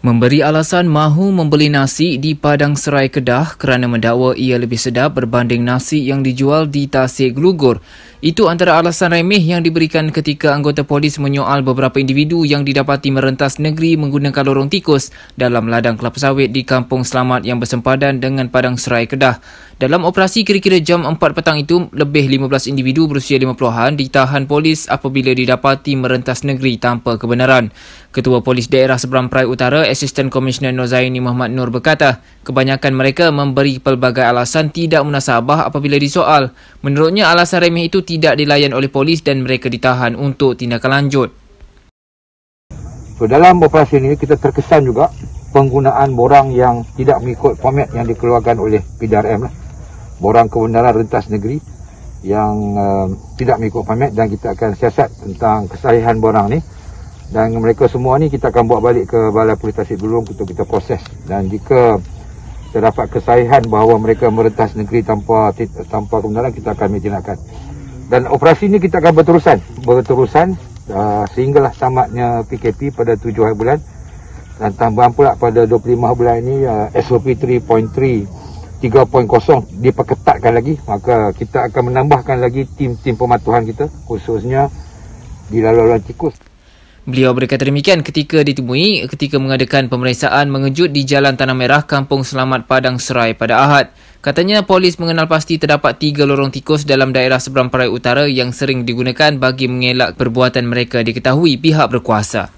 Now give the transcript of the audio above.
Memberi alasan mahu membeli nasi di Padang Serai Kedah kerana mendakwa ia lebih sedap berbanding nasi yang dijual di Tasik Glugur. Itu antara alasan remeh yang diberikan ketika anggota polis menyoal beberapa individu yang didapati merentas negeri menggunakan lorong tikus dalam ladang kelapa sawit di Kampung Selamat yang bersempadan dengan Padang Serai Kedah. Dalam operasi kira-kira jam 4 petang itu, lebih 15 individu berusia 50-an ditahan polis apabila didapati merentas negeri tanpa kebenaran. Ketua Polis Daerah Seberang Perai Utara, Assistant Commissioner Nozaini Muhammad Nur berkata, kebanyakan mereka memberi pelbagai alasan tidak munasabah apabila disoal. Menurutnya, alasan remeh itu tidak dilayan oleh polis dan mereka ditahan untuk tindakan lanjut. So, dalam operasi ini, kita terkesan juga penggunaan borang yang tidak mengikut format yang dikeluarkan oleh PDRM. Lah. Borang kebenaran rentas negeri yang uh, tidak mengikut format dan kita akan siasat tentang kesahihan borang ini dan mereka semua ni kita akan buat balik ke Balai Polis Tasik Belum untuk kita proses dan jika terdapat kesahihan bahawa mereka meretas negeri tanpa tanpa kebenaran kita akan menindakkan dan operasi ni kita akan berterusan berterusan uh, sehinggalah tamatnya PKP pada 7 hari bulan dan tambahan pula pada 25 bulan ini uh, SOP 3.3 3.0 diperketatkan lagi maka kita akan menambahkan lagi tim-tim pematuhan kita khususnya di laluan-laluan tikus Beliau berkata demikian ketika ditemui ketika mengadakan pemeriksaan mengejut di Jalan Tanah Merah, Kampung Selamat Padang Serai pada Ahad. Katanya polis mengenal pasti terdapat tiga lorong tikus dalam daerah seberang Parai Utara yang sering digunakan bagi mengelak perbuatan mereka diketahui pihak berkuasa.